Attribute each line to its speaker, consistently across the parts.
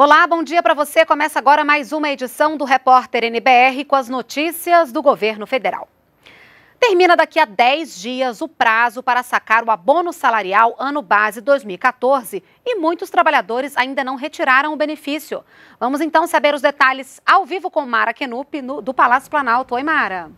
Speaker 1: Olá, bom dia para você. Começa agora mais uma edição do Repórter NBR com as notícias do governo federal. Termina daqui a 10 dias o prazo para sacar o abono salarial ano base 2014 e muitos trabalhadores ainda não retiraram o benefício. Vamos então saber os detalhes ao vivo com Mara Kenup do Palácio Planalto. Oi, Mara.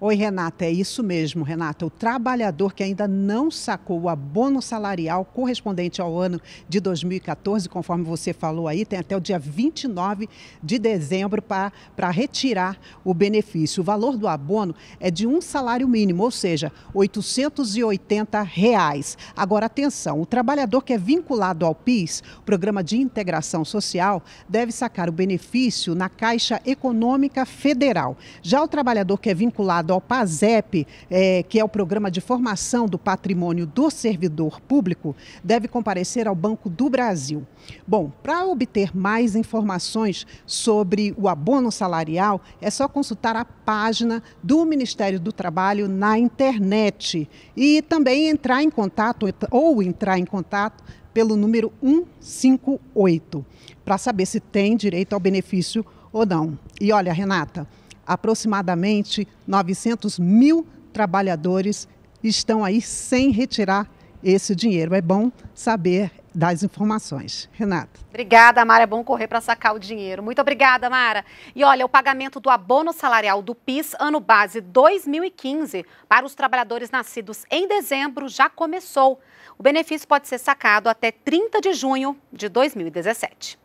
Speaker 2: Oi, Renata, é isso mesmo, Renata. O trabalhador que ainda não sacou o abono salarial correspondente ao ano de 2014, conforme você falou aí, tem até o dia 29 de dezembro para retirar o benefício. O valor do abono é de um salário mínimo, ou seja, R$ 880. Reais. Agora, atenção, o trabalhador que é vinculado ao PIS, Programa de Integração Social, deve sacar o benefício na Caixa Econômica Federal. Já o trabalhador que é vinculado ao PASEP, é, que é o Programa de Formação do Patrimônio do Servidor Público, deve comparecer ao Banco do Brasil. Bom, para obter mais informações sobre o abono salarial, é só consultar a página do Ministério do Trabalho na internet e também entrar em contato ou entrar em contato pelo número 158 para saber se tem direito ao benefício ou não. E olha, Renata, aproximadamente 900 mil trabalhadores estão aí sem retirar esse dinheiro. É bom saber das informações. Renata.
Speaker 1: Obrigada, Mara. É bom correr para sacar o dinheiro. Muito obrigada, Mara. E olha, o pagamento do abono salarial do PIS ano base 2015 para os trabalhadores nascidos em dezembro já começou. O benefício pode ser sacado até 30 de junho de 2017.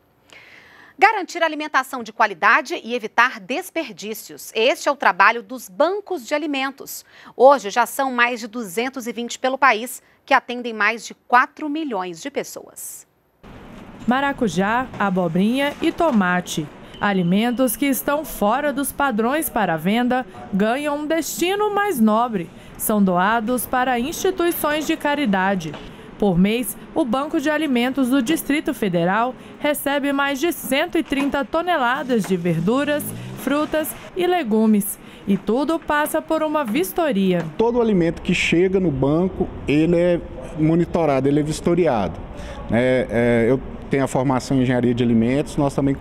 Speaker 1: Garantir alimentação de qualidade e evitar desperdícios. Este é o trabalho dos bancos de alimentos. Hoje já são mais de 220 pelo país, que atendem mais de 4 milhões de
Speaker 3: pessoas. Maracujá, abobrinha e tomate. Alimentos que estão fora dos padrões para venda ganham um destino mais nobre. São doados para instituições de caridade. Por mês, o Banco de Alimentos do Distrito Federal recebe mais de 130 toneladas de verduras, frutas e legumes. E tudo passa por uma vistoria.
Speaker 2: Todo alimento que chega no banco, ele é monitorado, ele é vistoriado. É, é, eu tenho a formação em engenharia de alimentos, nós também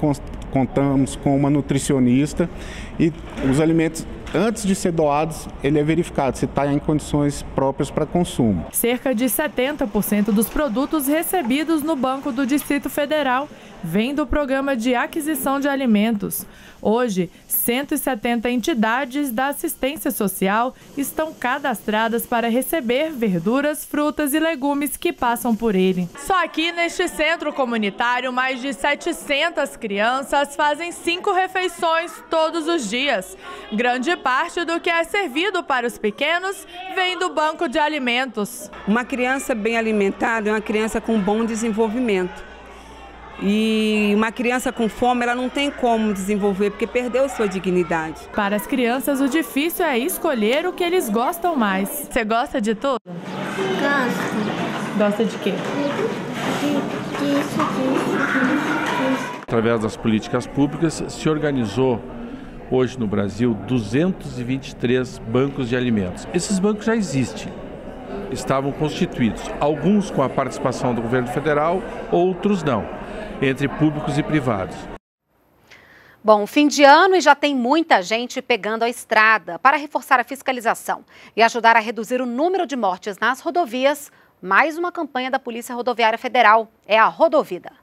Speaker 2: contamos com uma nutricionista e os alimentos Antes de ser doados, ele é verificado se está em condições próprias para consumo.
Speaker 3: Cerca de 70% dos produtos recebidos no Banco do Distrito Federal vem do programa de aquisição de alimentos. Hoje, 170 entidades da assistência social estão cadastradas para receber verduras, frutas e legumes que passam por ele. Só aqui neste centro comunitário, mais de 700 crianças fazem cinco refeições todos os dias. Grande parte do que é servido para os pequenos vem do banco de alimentos. Uma
Speaker 1: criança bem alimentada é uma criança com bom
Speaker 3: desenvolvimento. E uma criança com fome, ela não tem como desenvolver, porque perdeu sua dignidade. Para as crianças, o difícil é escolher o que eles gostam mais. Você gosta de tudo? Gosto. Gosta de quê? Através das políticas públicas, se organizou hoje no Brasil 223 bancos de alimentos. Esses bancos já existem estavam constituídos, alguns com a participação do governo federal, outros não, entre públicos e privados.
Speaker 1: Bom, fim de ano e já tem muita gente pegando a estrada. Para reforçar a fiscalização e ajudar a reduzir o número de mortes nas rodovias, mais uma campanha da Polícia Rodoviária Federal é a Rodovida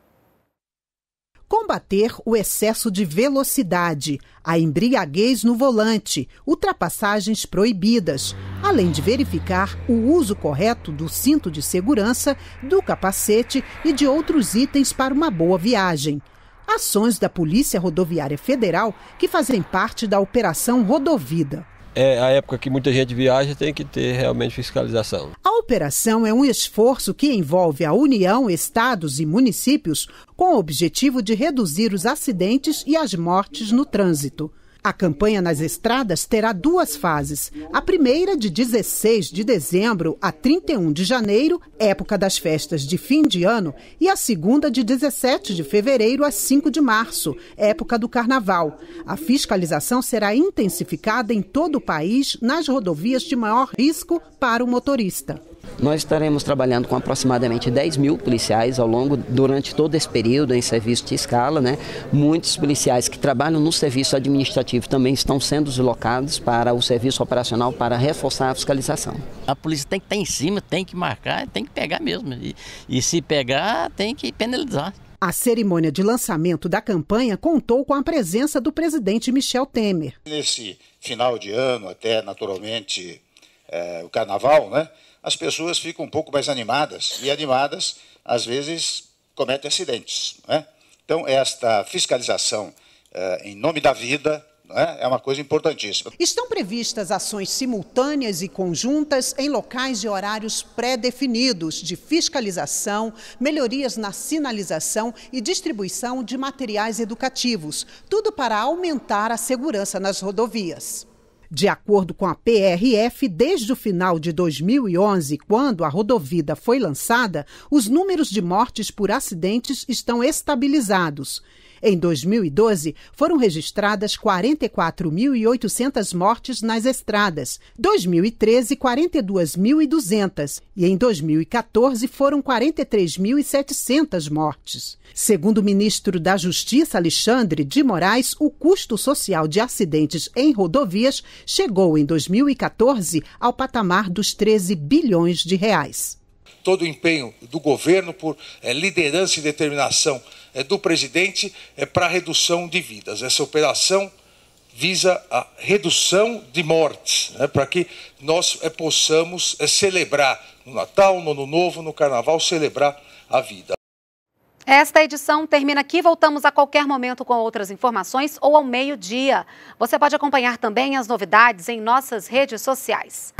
Speaker 2: combater o excesso de velocidade, a embriaguez no volante, ultrapassagens proibidas, além de verificar o uso correto do cinto de segurança, do capacete e de outros itens para uma boa viagem. Ações da Polícia Rodoviária Federal que fazem parte da Operação Rodovida
Speaker 1: é a época que muita gente viaja, tem que ter realmente fiscalização.
Speaker 2: A operação é um esforço que envolve a União, estados e municípios com o objetivo de reduzir os acidentes e as mortes no trânsito. A campanha nas estradas terá duas fases. A primeira, de 16 de dezembro a 31 de janeiro, época das festas de fim de ano, e a segunda, de 17 de fevereiro a 5 de março, época do carnaval. A fiscalização será intensificada em todo o país nas rodovias de maior risco para o motorista. Nós estaremos trabalhando com aproximadamente 10 mil policiais ao longo, durante todo esse período em serviço de escala. Né? Muitos policiais que trabalham no serviço administrativo também estão sendo deslocados para o serviço operacional para reforçar a
Speaker 3: fiscalização. A polícia tem que estar em cima, tem que marcar, tem que pegar mesmo. E, e se pegar, tem que penalizar.
Speaker 2: A cerimônia de lançamento da campanha contou com a presença do presidente Michel Temer.
Speaker 1: Nesse final de ano, até naturalmente é, o carnaval, né? as pessoas ficam um pouco mais animadas e animadas, às vezes, cometem acidentes. É? Então, esta fiscalização eh, em nome da vida, é? é uma coisa importantíssima.
Speaker 2: Estão previstas ações simultâneas e conjuntas em locais e horários pré-definidos de fiscalização, melhorias na sinalização e distribuição de materiais educativos, tudo para aumentar a segurança nas rodovias. De acordo com a PRF, desde o final de 2011, quando a rodovida foi lançada, os números de mortes por acidentes estão estabilizados. Em 2012, foram registradas 44.800 mortes nas estradas, 2013, 42.200 e em 2014 foram 43.700 mortes. Segundo o ministro da Justiça, Alexandre de Moraes, o custo social de acidentes em rodovias chegou em 2014 ao patamar dos 13 bilhões de reais.
Speaker 3: Todo o empenho do governo por eh, liderança e determinação é do presidente é para redução de vidas. Essa operação visa a redução de mortes, né, para que nós é, possamos é, celebrar no Natal, no Ano Novo, no Carnaval, celebrar a vida.
Speaker 1: Esta edição termina aqui. Voltamos a qualquer momento com outras informações ou ao meio-dia. Você pode acompanhar também as novidades em nossas redes sociais.